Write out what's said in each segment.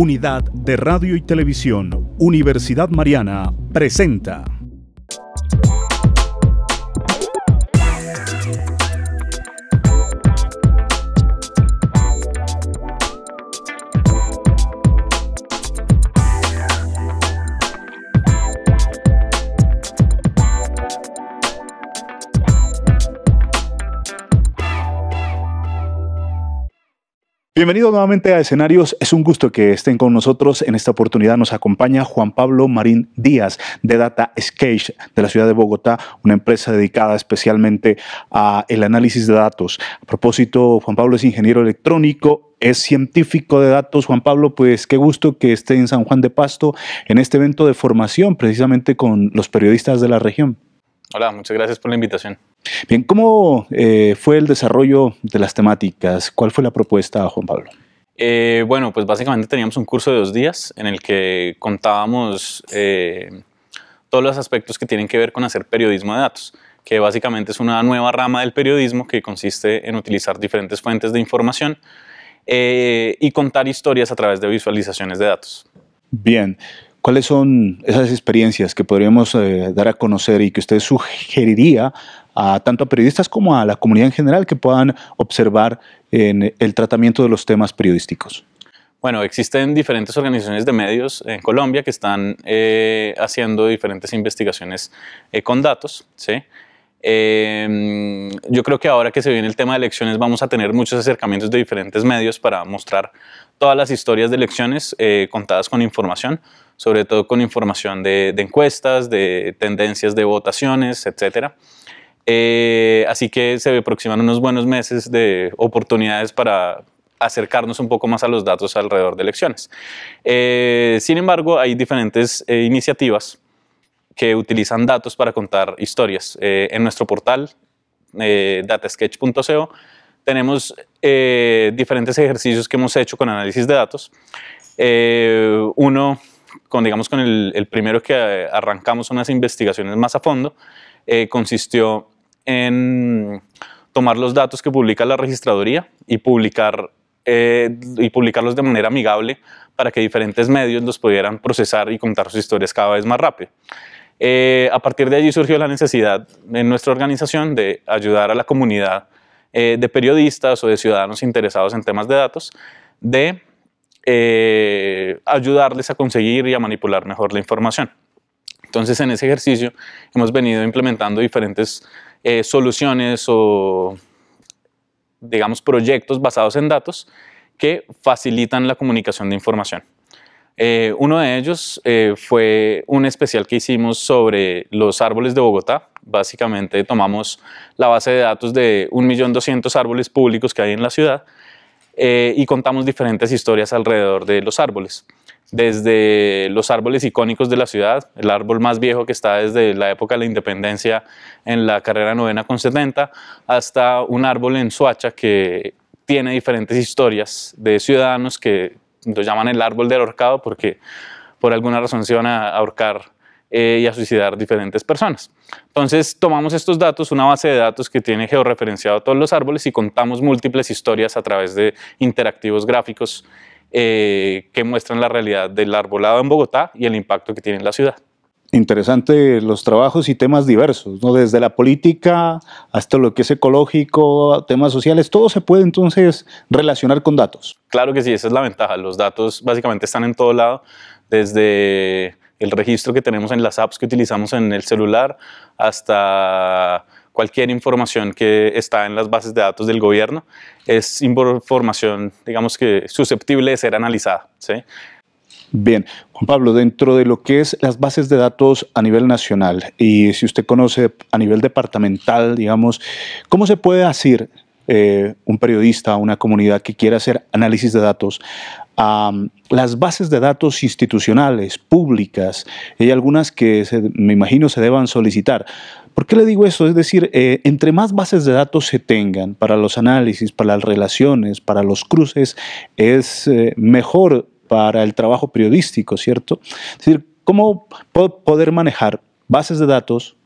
Unidad de Radio y Televisión, Universidad Mariana, presenta. Bienvenido nuevamente a Escenarios. Es un gusto que estén con nosotros. En esta oportunidad nos acompaña Juan Pablo Marín Díaz de Data Sketch de la ciudad de Bogotá, una empresa dedicada especialmente al análisis de datos. A propósito, Juan Pablo es ingeniero electrónico, es científico de datos. Juan Pablo, pues qué gusto que esté en San Juan de Pasto en este evento de formación precisamente con los periodistas de la región. Hola, muchas gracias por la invitación. Bien, ¿cómo eh, fue el desarrollo de las temáticas? ¿Cuál fue la propuesta, Juan Pablo? Eh, bueno, pues básicamente teníamos un curso de dos días en el que contábamos eh, todos los aspectos que tienen que ver con hacer periodismo de datos, que básicamente es una nueva rama del periodismo que consiste en utilizar diferentes fuentes de información y contar historias a través de visualizaciones de datos. Bien. ¿Cuáles son esas experiencias que podríamos eh, dar a conocer y que usted sugeriría a tanto a periodistas como a la comunidad en general que puedan observar en el tratamiento de los temas periodísticos? Bueno, existen diferentes organizaciones de medios en Colombia que están eh, haciendo diferentes investigaciones eh, con datos. Em, yo creo que ahora que se viene el tema de elecciones vamos a tener muchos acercamientos de diferentes medios para mostrar todas las historias de elecciones eh, contadas con información, sobre todo con información de, encuestas, de tendencias de votaciones, etc. Eh, así que se aproximan unos buenos meses de oportunidades para acercarnos un poco más a los datos alrededor de elecciones. Eh, sin embargo, hay diferentes iniciativas que utilizan datos para contar historias. en nuestro portal, datasketch.co, tenemos eh, diferentes ejercicios que hemos hecho con análisis de datos. Eh, uno, con, digamos, con el, primero que eh, arrancamos unas investigaciones más a fondo, consistió en tomar los datos que publica la registraduría y, publicar, y publicarlos de manera amigable para que diferentes medios los pudieran procesar y contar sus historias cada vez más rápido. a partir de allí surgió la necesidad en nuestra organización de ayudar a la comunidad eh, de periodistas o de ciudadanos interesados en temas de datos de eh, ayudarles a conseguir y a manipular mejor la información. Entonces, en ese ejercicio hemos venido implementando diferentes eh, soluciones o, digamos, proyectos basados en datos que facilitan la comunicación de información. Eh, uno de ellos eh, fue un especial que hicimos sobre los árboles de Bogotá. Básicamente tomamos la base de datos de 1.200.000 árboles públicos que hay en la ciudad eh, y contamos diferentes historias alrededor de los árboles. Desde los árboles icónicos de la ciudad, el árbol más viejo que está desde la época de la independencia en la carrera novena con 70, hasta un árbol en Suacha que tiene diferentes historias de ciudadanos que lo llaman el árbol del ahorcado porque por alguna razón se iban a ahorcar eh, y a suicidar diferentes personas. Entonces tomamos estos datos, una base de datos que tiene georreferenciado todos los árboles y contamos múltiples historias a través de interactivos gráficos eh, que muestran la realidad del arbolado en Bogotá y el impacto que tiene en la ciudad interesante los trabajos y temas diversos, ¿no? desde la política hasta lo que es ecológico, temas sociales, todo se puede entonces relacionar con datos. Claro que sí, esa es la ventaja. Los datos básicamente están en todo lado, desde el registro que tenemos en las apps que utilizamos en el celular hasta cualquier información que está en las bases de datos del gobierno es información, digamos que susceptible de ser analizada. ¿sí? Bien, Juan Pablo, dentro de lo que es las bases de datos a nivel nacional y si usted conoce a nivel departamental, digamos, ¿cómo se puede hacer eh, un periodista, o una comunidad que quiera hacer análisis de datos a um, las bases de datos institucionales, públicas, hay algunas que me imagino se deban solicitar. ¿Por qué le digo eso? Es decir, eh, entre más bases de datos se tengan para los análisis, para las relaciones, para los cruces, es eh, mejor para el trabajo periodístico, ¿cierto? Es decir, ¿cómo poder manejar bases de datos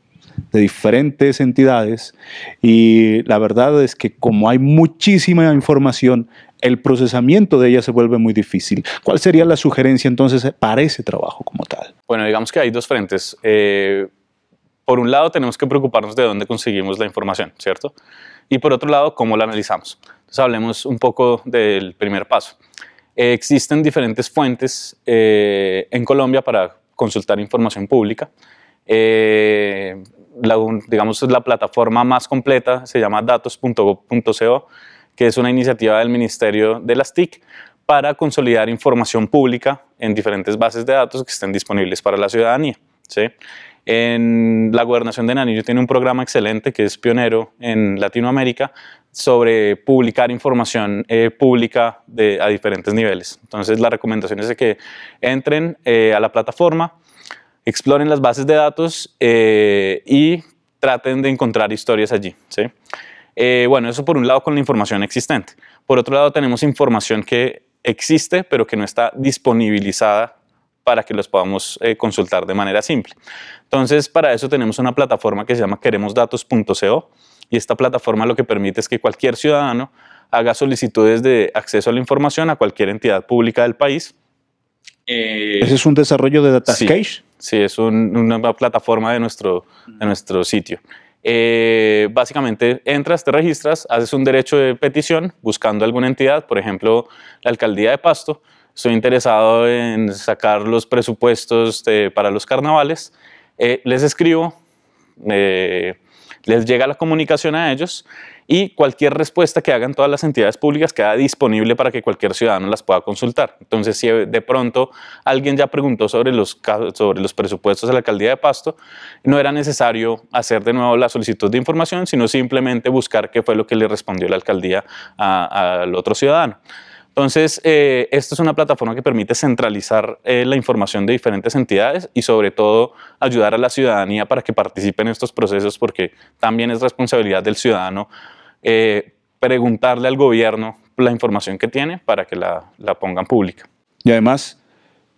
de diferentes entidades y la verdad es que como hay muchísima información, el procesamiento de ella se vuelve muy difícil. ¿Cuál sería la sugerencia entonces para ese trabajo como tal? Bueno, digamos que hay dos frentes. Eh, por un lado, tenemos que preocuparnos de dónde conseguimos la información, ¿cierto? Y por otro lado, cómo la analizamos. Entonces, hablemos un poco del primer paso. Eh, existen diferentes fuentes eh, en Colombia para consultar información pública. Eh, la, digamos, la plataforma más completa se llama datos.gov.co, que es una iniciativa del Ministerio de las TIC para consolidar información pública en diferentes bases de datos que estén disponibles para la ciudadanía. En la gobernación de Nariño tiene un programa excelente que es pionero en Latinoamérica sobre publicar información eh, pública a diferentes niveles. Entonces la recomendación es de que entren eh, a la plataforma, exploren las bases de datos eh, y traten de encontrar historias allí. ¿sí? bueno, eso por un lado con la información existente. Por otro lado tenemos información que existe pero que no está disponibilizada para que los podamos consultar de manera simple. Entonces, para eso tenemos una plataforma que se llama queremosdatos.co, y esta plataforma lo que permite es que cualquier ciudadano haga solicitudes de acceso a la información a cualquier entidad pública del país. Eh, ¿Ese es un desarrollo de DataScape? Sí, es una plataforma de nuestro, de nuestro sitio. Eh, básicamente entras, te registras, haces un derecho de petición buscando alguna entidad, por ejemplo, la alcaldía de Pasto. Estoy interesado en sacar los presupuestos eh, para los carnavales. les escribo, les llega la comunicación a ellos y cualquier respuesta que hagan todas las entidades públicas queda disponible para que cualquier ciudadano las pueda consultar. Entonces, si de pronto alguien ya preguntó sobre los, sobre los presupuestos de la alcaldía de Pasto, no era necesario hacer de nuevo la solicitud de información, sino simplemente buscar qué fue lo que le respondió la alcaldía al otro ciudadano. Entonces, eh, esto es una plataforma que permite centralizar eh, la información de diferentes entidades y sobre todo ayudar a la ciudadanía para que participe en estos procesos porque también es responsabilidad del ciudadano eh, preguntarle al gobierno la información que tiene para que la, la pongan pública. Y además,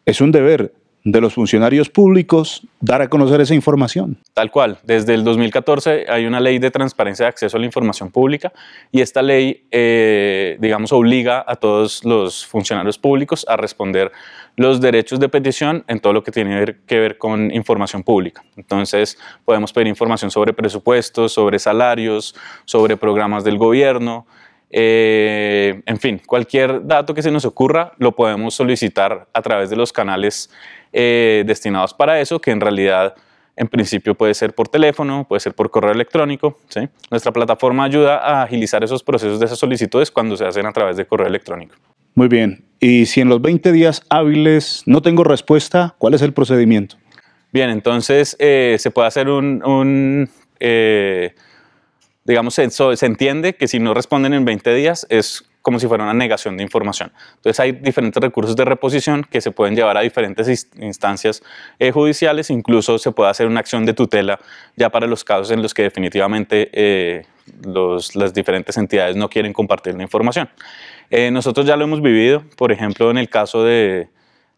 es un deber de los funcionarios públicos dar a conocer esa información. Tal cual, desde el 2014 hay una ley de transparencia de acceso a la información pública y esta ley, eh, digamos, obliga a todos los funcionarios públicos a responder los derechos de petición en todo lo que tiene que ver con información pública. Entonces, podemos pedir información sobre presupuestos, sobre salarios, sobre programas del gobierno, eh, en fin, cualquier dato que se nos ocurra lo podemos solicitar a través de los canales eh, destinados para eso, que en realidad en principio puede ser por teléfono, puede ser por correo electrónico. Nuestra plataforma ayuda a agilizar esos procesos de esas solicitudes cuando se hacen a través de correo electrónico. Muy bien. Y si en los 20 días hábiles no tengo respuesta, ¿cuál es el procedimiento? Bien, entonces eh, se puede hacer un, digamos, eso, se entiende que si no responden en 20 días es como si fuera una negación de información. Entonces hay diferentes recursos de reposición que se pueden llevar a diferentes instancias eh, judiciales, incluso se puede hacer una acción de tutela ya para los casos en los que definitivamente eh, las diferentes entidades no quieren compartir la información. Eh, nosotros ya lo hemos vivido, por ejemplo, en el caso de,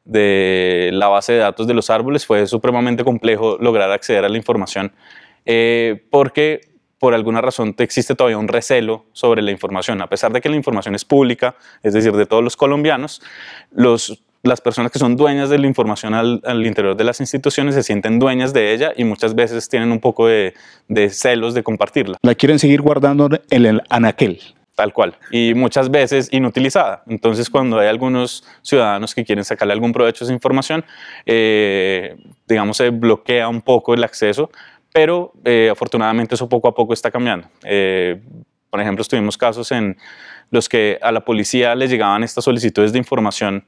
de la base de datos de los árboles fue supremamente complejo lograr acceder a la información porque por alguna razón existe todavía un recelo sobre la información. A pesar de que la información es pública, es decir, de todos los colombianos, las personas que son dueñas de la información al, interior de las instituciones se sienten dueñas de ella y muchas veces tienen un poco de, celos de compartirla. La quieren seguir guardando en el anaquel tal cual, y muchas veces inutilizada. Entonces, cuando hay algunos ciudadanos que quieren sacarle algún provecho a esa información, eh, digamos, se bloquea un poco el acceso pero eh, afortunadamente eso poco a poco está cambiando. Eh, por ejemplo, tuvimos casos en los que a la policía le llegaban estas solicitudes de información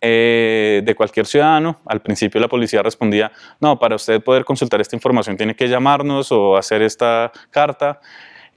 eh, de cualquier ciudadano. Al principio la policía respondía, no, para usted poder consultar esta información tiene que llamarnos o hacer esta carta.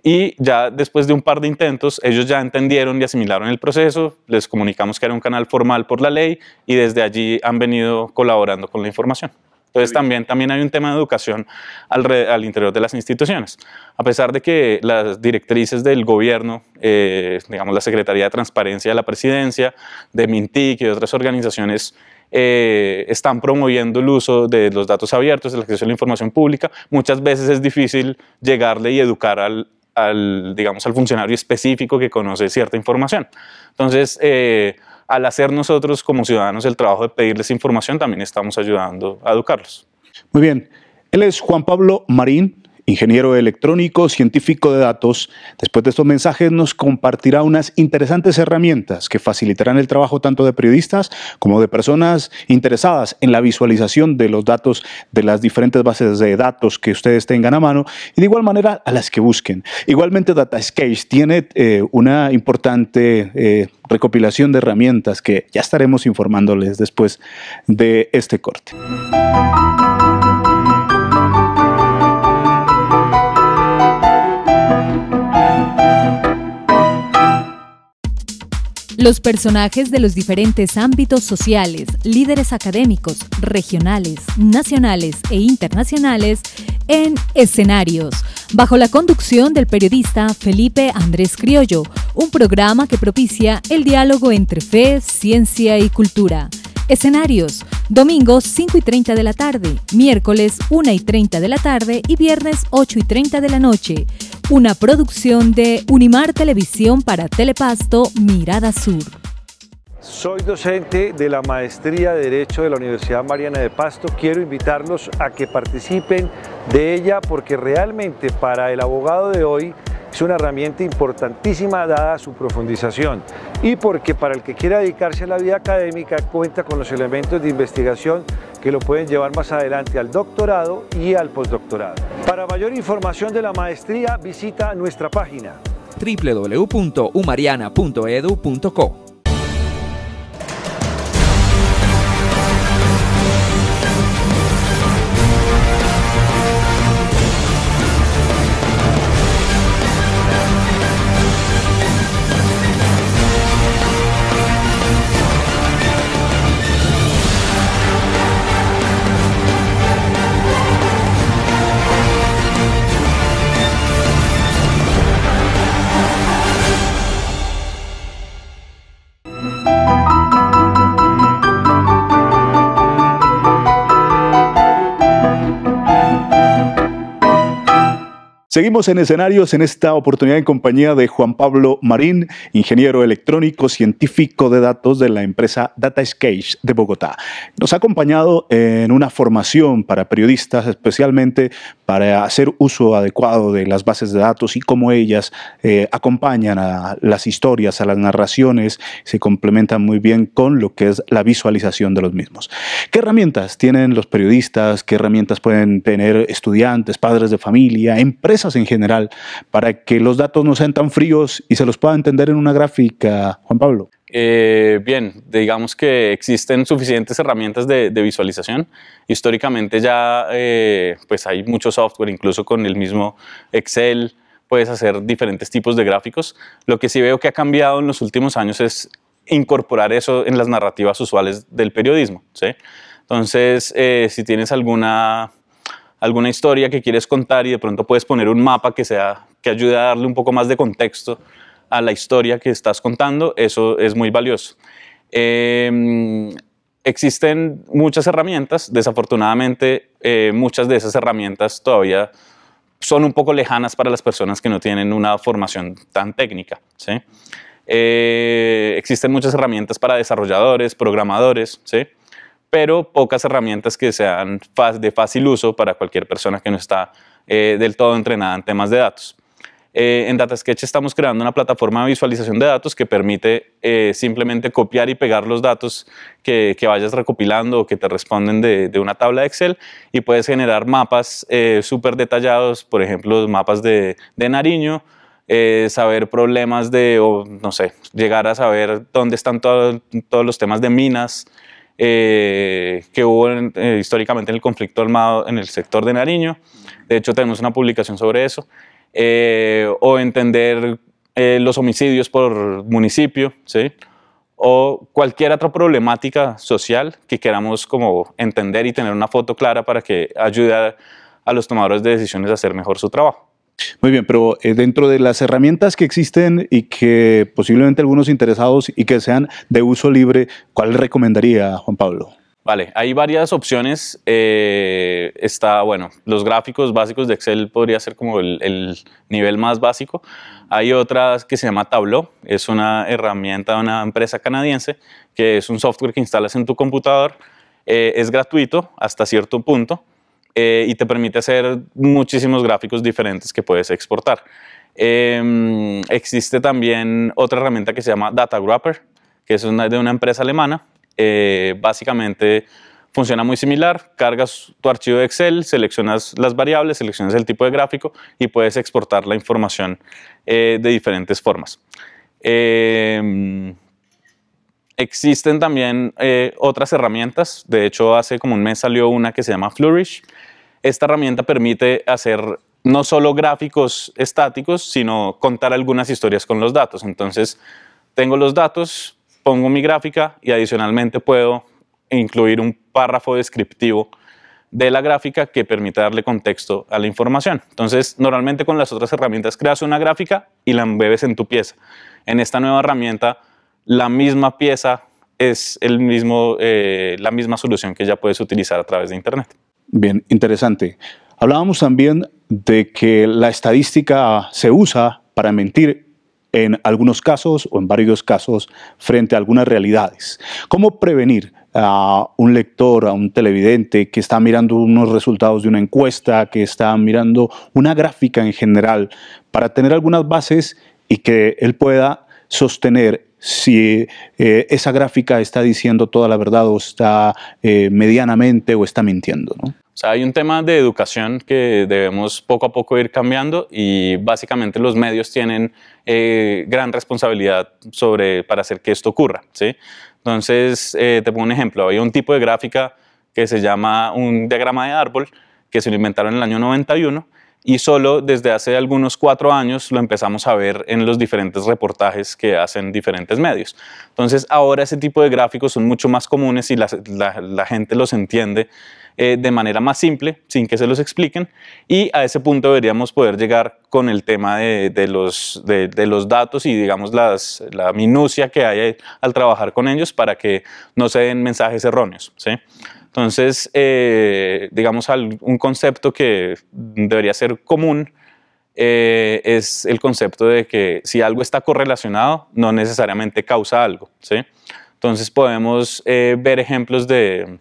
Y ya después de un par de intentos, ellos ya entendieron y asimilaron el proceso, les comunicamos que era un canal formal por la ley y desde allí han venido colaborando con la información. Entonces también, también hay un tema de educación al, interior de las instituciones. A pesar de que las directrices del gobierno, eh, digamos la Secretaría de Transparencia de la Presidencia, de Mintic y otras organizaciones eh, están promoviendo el uso de los datos abiertos, el acceso a la información pública, muchas veces es difícil llegarle y educar al, digamos, al funcionario específico que conoce cierta información. Entonces, eh, al hacer nosotros como ciudadanos el trabajo de pedirles información, también estamos ayudando a educarlos. Muy bien. Él es Juan Pablo Marín, ingeniero electrónico, científico de datos. Después de estos mensajes nos compartirá unas interesantes herramientas que facilitarán el trabajo tanto de periodistas como de personas interesadas en la visualización de los datos de las diferentes bases de datos que ustedes tengan a mano y de igual manera a las que busquen. Igualmente DataScape tiene eh, una importante eh, recopilación de herramientas que ya estaremos informándoles después de este corte. Los personajes de los diferentes ámbitos sociales, líderes académicos, regionales, nacionales e internacionales en escenarios, bajo la conducción del periodista Felipe Andrés Criollo, un programa que propicia el diálogo entre fe, ciencia y cultura. Escenarios, domingos 5 y 30 de la tarde, miércoles 1 y 30 de la tarde y viernes 8 y 30 de la noche una producción de Unimar Televisión para Telepasto Mirada Sur. Soy docente de la Maestría de Derecho de la Universidad Mariana de Pasto. Quiero invitarlos a que participen de ella porque realmente para el abogado de hoy es una herramienta importantísima dada su profundización y porque para el que quiera dedicarse a la vida académica cuenta con los elementos de investigación que lo pueden llevar más adelante al doctorado y al postdoctorado. Para mayor información de la maestría visita nuestra página www.umariana.edu.co Seguimos en escenarios en esta oportunidad en compañía de Juan Pablo Marín, ingeniero electrónico, científico de datos de la empresa DataScage de Bogotá. Nos ha acompañado en una formación para periodistas, especialmente para hacer uso adecuado de las bases de datos y cómo ellas eh, acompañan a las historias, a las narraciones, se complementan muy bien con lo que es la visualización de los mismos. ¿Qué herramientas tienen los periodistas? ¿Qué herramientas pueden tener estudiantes, padres de familia, empresas? en general, para que los datos no sean tan fríos y se los pueda entender en una gráfica, Juan Pablo? Eh, bien, digamos que existen suficientes herramientas de, visualización. Históricamente ya eh, pues hay mucho software, incluso con el mismo Excel, puedes hacer diferentes tipos de gráficos. Lo que sí veo que ha cambiado en los últimos años es incorporar eso en las narrativas usuales del periodismo. Entonces, eh, si tienes alguna alguna historia que quieres contar y de pronto puedes poner un mapa que, sea, que ayude a darle un poco más de contexto a la historia que estás contando, eso es muy valioso. Eh, existen muchas herramientas, desafortunadamente eh, muchas de esas herramientas todavía son un poco lejanas para las personas que no tienen una formación tan técnica. ¿sí? Eh, existen muchas herramientas para desarrolladores, programadores, ¿sí? pero pocas herramientas que sean de fácil uso para cualquier persona que no está eh, del todo entrenada en temas de datos. Eh, en DataSketch estamos creando una plataforma de visualización de datos que permite eh, simplemente copiar y pegar los datos que, vayas recopilando o que te responden de, una tabla de Excel y puedes generar mapas eh, súper detallados, por ejemplo, mapas de, Nariño, saber problemas de, no sé, llegar a saber dónde están todos los temas de minas, eh, que hubo eh, históricamente en el conflicto armado en el sector de Nariño. De hecho, tenemos una publicación sobre eso. Eh, o entender los homicidios por municipio, ¿sí? o cualquier otra problemática social que queramos como entender y tener una foto clara para que ayude a los tomadores de decisiones a hacer mejor su trabajo. Muy bien, pero eh, dentro de las herramientas que existen y que posiblemente algunos interesados y que sean de uso libre, ¿cuál recomendaría Juan Pablo? Vale, hay varias opciones. Eh, está, bueno, los gráficos básicos de Excel podría ser como el, nivel más básico. Hay otras que se llama Tableau, es una herramienta de una empresa canadiense que es un software que instalas en tu computador. Eh, es gratuito hasta cierto punto eh, y te permite hacer muchísimos gráficos diferentes que puedes exportar. Em, existe también otra herramienta que se llama Data Grapper, que es una, de una empresa alemana. Eh, básicamente funciona muy similar, cargas tu archivo de Excel, seleccionas las variables, seleccionas el tipo de gráfico y puedes exportar la información eh, de diferentes formas. Em, Existen también eh, otras herramientas. De hecho, hace como un mes salió una que se llama Flourish. Esta herramienta permite hacer no solo gráficos estáticos, sino contar algunas historias con los datos. Entonces, tengo los datos, pongo mi gráfica y adicionalmente puedo incluir un párrafo descriptivo de la gráfica que permite darle contexto a la información. Entonces, normalmente con las otras herramientas creas una gráfica y la embebes en tu pieza. En esta nueva herramienta la misma pieza es el mismo, eh, la misma solución que ya puedes utilizar a través de Internet. Bien, interesante. Hablábamos también de que la estadística se usa para mentir en algunos casos o en varios casos frente a algunas realidades. ¿Cómo prevenir a un lector, a un televidente que está mirando unos resultados de una encuesta, que está mirando una gráfica en general, para tener algunas bases y que él pueda sostener si eh, esa gráfica está diciendo toda la verdad o está eh, medianamente o está mintiendo. ¿no? O sea, hay un tema de educación que debemos poco a poco ir cambiando y básicamente los medios tienen eh, gran responsabilidad sobre, para hacer que esto ocurra. ¿sí? Entonces, te pongo un ejemplo. Había un tipo de gráfica que se llama un diagrama de árbol que se lo inventaron en el año 91 y solo desde hace algunos cuatro años lo empezamos a ver en los diferentes reportajes que hacen diferentes medios. Entonces ahora ese tipo de gráficos son mucho más comunes y la, gente los entiende eh, de manera más simple, sin que se los expliquen, y a ese punto deberíamos poder llegar con el tema de, los, de, los datos y digamos las, la minucia que hay eh, al trabajar con ellos para que no se den mensajes erróneos. Entonces, eh, digamos, un concepto que debería ser común es el concepto de que si algo está correlacionado, no necesariamente causa algo. Entonces podemos ver ejemplos de,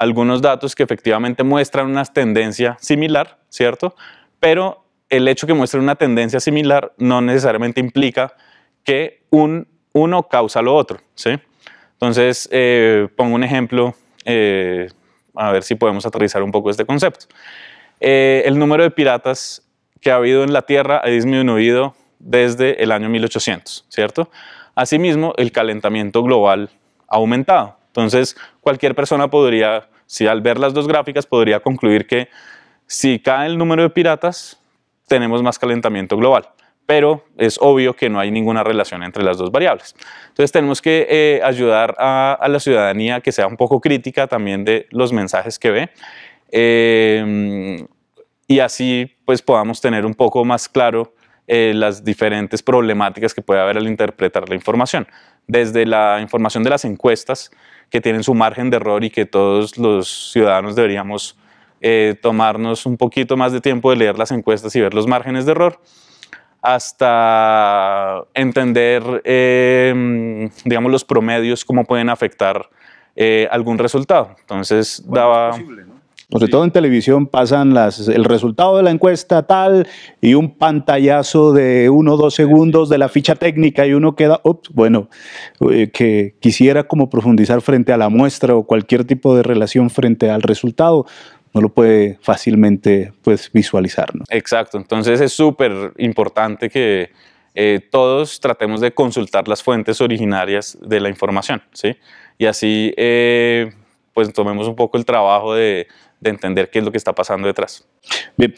algunos datos que efectivamente muestran una tendencia similar, ¿cierto? Pero el hecho que muestren una tendencia similar no necesariamente implica que un, uno causa lo otro, ¿sí? Entonces, eh, pongo un ejemplo, eh, a ver si podemos aterrizar un poco este concepto. Eh, el número de piratas que ha habido en la Tierra ha disminuido desde el año 1800, ¿cierto? Asimismo, el calentamiento global ha aumentado. Entonces, cualquier persona podría si al ver las dos gráficas podría concluir que si cae el número de piratas, tenemos más calentamiento global pero es obvio que no hay ninguna relación entre las dos variables. Entonces tenemos que eh, ayudar a, la ciudadanía que sea un poco crítica también de los mensajes que ve em, y así pues podamos tener un poco más claro eh, las diferentes problemáticas que puede haber al interpretar la información. Desde la información de las encuestas, que tienen su margen de error y que todos los ciudadanos deberíamos eh, tomarnos un poquito más de tiempo de leer las encuestas y ver los márgenes de error hasta entender, em, digamos, los promedios, cómo pueden afectar eh, algún resultado. Entonces, daba... Sobre todo en televisión pasan el resultado de la encuesta tal y un pantallazo de uno o dos segundos de la ficha técnica y uno queda, ups, bueno, eh, que quisiera como profundizar frente a la muestra o cualquier tipo de relación frente al resultado, no lo puede fácilmente pues, visualizar. Exacto, entonces es súper importante que eh, todos tratemos de consultar las fuentes originarias de la información, ¿sí? Y así... Eh, pues tomemos un poco el trabajo de, de entender qué es lo que está pasando detrás. Bien.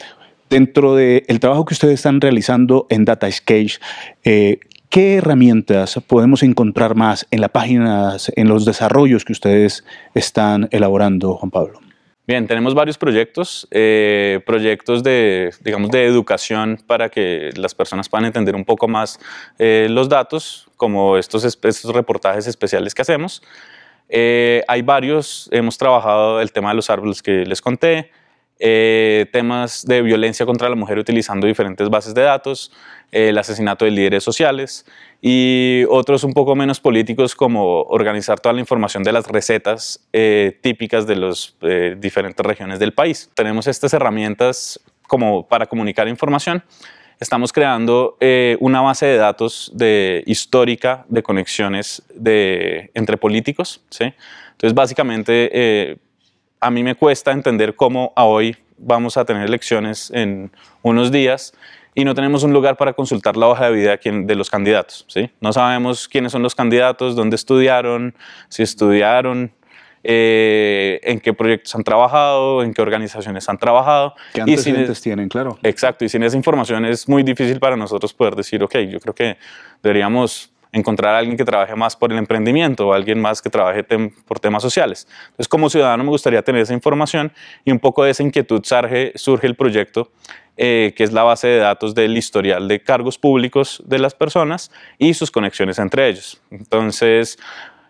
Dentro del trabajo que ustedes están realizando en Data eh, ¿qué herramientas podemos encontrar más en la página, en los desarrollos que ustedes están elaborando, Juan Pablo? Bien, tenemos varios proyectos, eh, proyectos de, digamos, de educación para que las personas puedan entender un poco más eh, los datos, como estos, estos reportajes especiales que hacemos. Eh, hay varios, hemos trabajado el tema de los árboles que les conté, eh, temas de violencia contra la mujer utilizando diferentes bases de datos, eh, el asesinato de líderes sociales y otros un poco menos políticos como organizar toda la información de las recetas típicas de las diferentes regiones del país. Tenemos estas herramientas como para comunicar información Estamos creando eh, una base de datos de, histórica de conexiones de, entre políticos. ¿sí? Entonces, básicamente, eh, a mí me cuesta entender cómo a hoy vamos a tener elecciones en unos días y no tenemos un lugar para consultar la hoja de vida de los candidatos. ¿sí? No sabemos quiénes son los candidatos, dónde estudiaron, si estudiaron, eh, en qué proyectos han trabajado, en qué organizaciones han trabajado. ¿Qué antecedentes tienen, claro? Exacto, y sin esa información es muy difícil para nosotros poder decir, ok, yo creo que deberíamos encontrar a alguien que trabaje más por el emprendimiento o alguien más que trabaje por temas sociales. Entonces, como ciudadano me gustaría tener esa información y un poco de esa inquietud surge, surge el proyecto, eh, que es la base de datos del historial de cargos públicos de las personas y sus conexiones entre ellos. Entonces,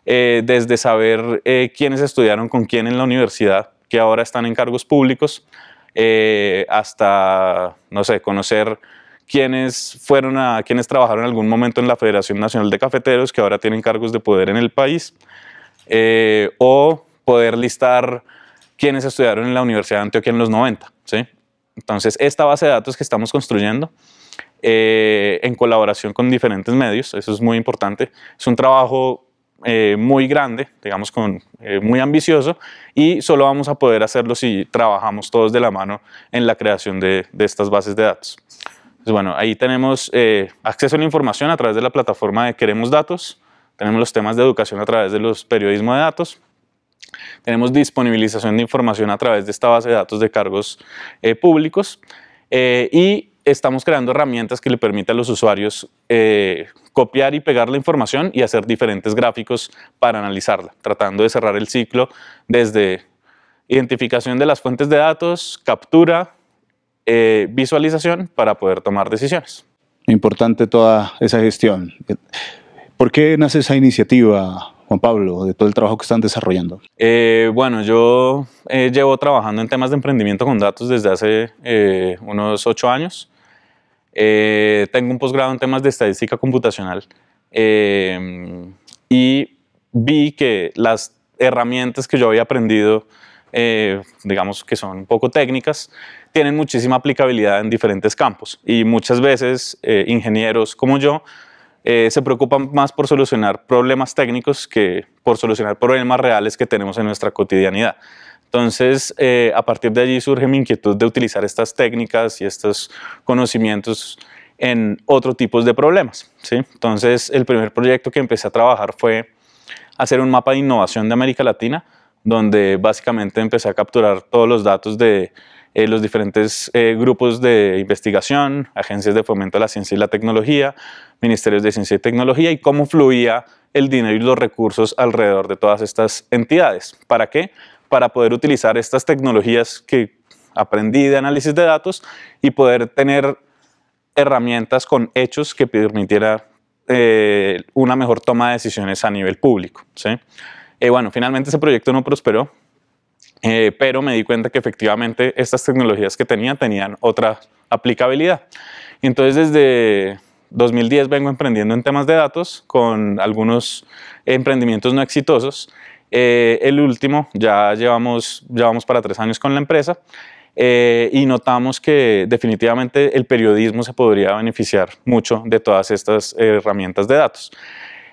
eh, desde saber eh, quiénes estudiaron con quién en la universidad, que ahora están en cargos públicos, eh, hasta, no sé, conocer quiénes fueron a quienes trabajaron en algún momento en la Federación Nacional de Cafeteros, que ahora tienen cargos de poder en el país, eh, o poder listar quiénes estudiaron en la Universidad de Antioquia en los 90. ¿sí? Entonces, esta base de datos que estamos construyendo, en colaboración con diferentes medios, eso es muy importante, es un trabajo eh, muy grande, digamos, con, eh, muy ambicioso, y solo vamos a poder hacerlo si trabajamos todos de la mano en la creación de, estas bases de datos. Pues bueno, ahí tenemos eh, acceso a la información a través de la plataforma de Queremos Datos, tenemos los temas de educación a través de los periodismo de datos, tenemos disponibilización de información a través de esta base de datos de cargos públicos, y estamos creando herramientas que le permitan a los usuarios eh, copiar y pegar la información y hacer diferentes gráficos para analizarla, tratando de cerrar el ciclo desde identificación de las fuentes de datos, captura, eh, visualización para poder tomar decisiones. Importante toda esa gestión. ¿Por qué nace esa iniciativa, Juan Pablo, de todo el trabajo que están desarrollando? Eh, bueno, yo llevo trabajando en temas de emprendimiento con datos desde hace unos ocho años. Eh, tengo un posgrado en temas de estadística computacional eh, y vi que las herramientas que yo había aprendido, eh, digamos que son un poco técnicas, tienen muchísima aplicabilidad en diferentes campos y muchas veces ingenieros como yo se preocupan más por solucionar problemas técnicos que por solucionar problemas reales que tenemos en nuestra cotidianidad. Entonces, eh, a partir de allí surge mi inquietud de utilizar estas técnicas y estos conocimientos en otro tipos de problemas. ¿sí? Entonces, el primer proyecto que empecé a trabajar fue hacer un mapa de innovación de América Latina, donde básicamente empecé a capturar todos los datos de eh, los diferentes eh, grupos de investigación, agencias de fomento de la ciencia y la tecnología, ministerios de ciencia y tecnología y cómo fluía el dinero y los recursos alrededor de todas estas entidades. ¿Para qué? para poder utilizar estas tecnologías que aprendí de análisis de datos y poder tener herramientas con hechos que permitiera eh, una mejor toma de decisiones a nivel público. ¿sí? Eh, bueno, finalmente ese proyecto no prosperó, eh, pero me di cuenta que efectivamente estas tecnologías que tenía tenían otra aplicabilidad. Entonces desde 2010 vengo emprendiendo en temas de datos con algunos emprendimientos no exitosos eh, el último, ya llevamos, ya vamos para tres años con la empresa eh, y notamos que definitivamente el periodismo se podría beneficiar mucho de todas estas herramientas de datos.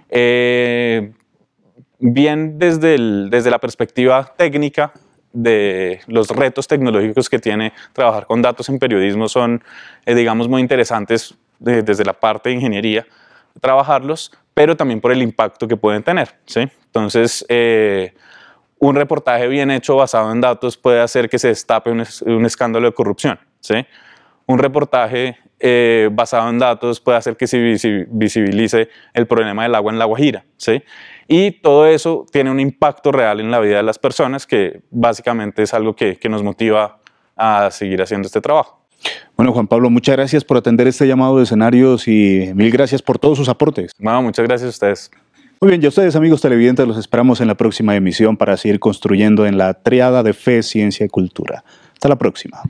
Eh, bien desde, desde la perspectiva técnica, de los retos tecnológicos que tiene trabajar con datos en periodismo son, digamos, muy interesantes desde la parte de ingeniería trabajarlos, pero también por el impacto que pueden tener. ¿sí? Entonces, eh, un reportaje bien hecho basado en datos puede hacer que se destape un, escándalo de corrupción. ¿sí? Un reportaje eh, basado en datos puede hacer que se visibilice el problema del agua en La Guajira. ¿sí? Y todo eso tiene un impacto real en la vida de las personas, que básicamente es algo que nos motiva a seguir haciendo este trabajo. Bueno, Juan Pablo, muchas gracias por atender este llamado de escenarios y mil gracias por todos sus aportes. No, muchas gracias a ustedes. Muy bien, a ustedes amigos televidentes los esperamos en la próxima emisión para seguir construyendo en la triada de fe, ciencia y cultura. Hasta la próxima.